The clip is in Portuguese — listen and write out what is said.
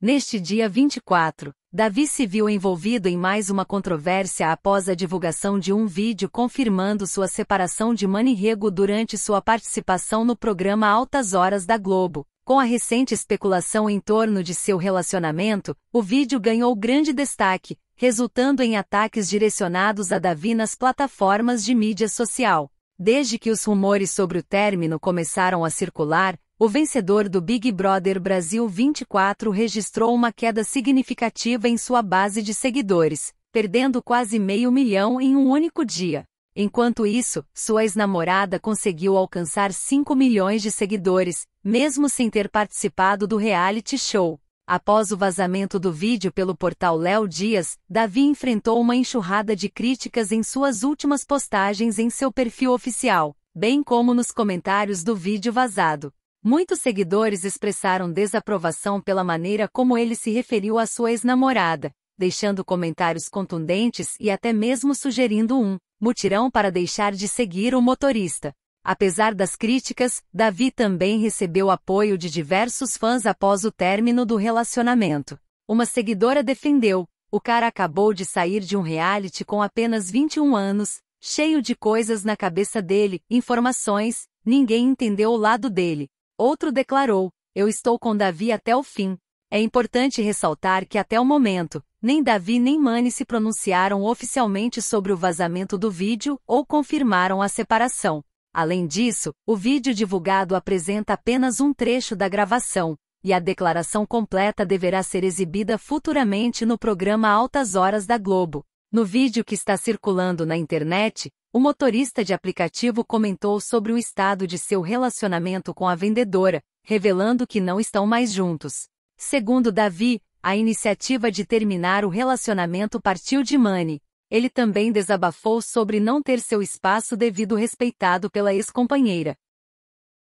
Neste dia 24, Davi se viu envolvido em mais uma controvérsia após a divulgação de um vídeo confirmando sua separação de Mani Rego durante sua participação no programa Altas Horas da Globo. Com a recente especulação em torno de seu relacionamento, o vídeo ganhou grande destaque, resultando em ataques direcionados a Davi nas plataformas de mídia social. Desde que os rumores sobre o término começaram a circular, o vencedor do Big Brother Brasil 24 registrou uma queda significativa em sua base de seguidores, perdendo quase meio milhão em um único dia. Enquanto isso, sua ex-namorada conseguiu alcançar 5 milhões de seguidores, mesmo sem ter participado do reality show. Após o vazamento do vídeo pelo portal Léo Dias, Davi enfrentou uma enxurrada de críticas em suas últimas postagens em seu perfil oficial, bem como nos comentários do vídeo vazado. Muitos seguidores expressaram desaprovação pela maneira como ele se referiu à sua ex-namorada, deixando comentários contundentes e até mesmo sugerindo um mutirão para deixar de seguir o motorista. Apesar das críticas, Davi também recebeu apoio de diversos fãs após o término do relacionamento. Uma seguidora defendeu: o cara acabou de sair de um reality com apenas 21 anos, cheio de coisas na cabeça dele, informações, ninguém entendeu o lado dele. Outro declarou: Eu estou com Davi até o fim. É importante ressaltar que até o momento, nem Davi nem Mani se pronunciaram oficialmente sobre o vazamento do vídeo ou confirmaram a separação. Além disso, o vídeo divulgado apresenta apenas um trecho da gravação, e a declaração completa deverá ser exibida futuramente no programa Altas Horas da Globo. No vídeo que está circulando na internet, o motorista de aplicativo comentou sobre o estado de seu relacionamento com a vendedora, revelando que não estão mais juntos. Segundo Davi, a iniciativa de terminar o relacionamento partiu de Mani. Ele também desabafou sobre não ter seu espaço devido respeitado pela ex-companheira.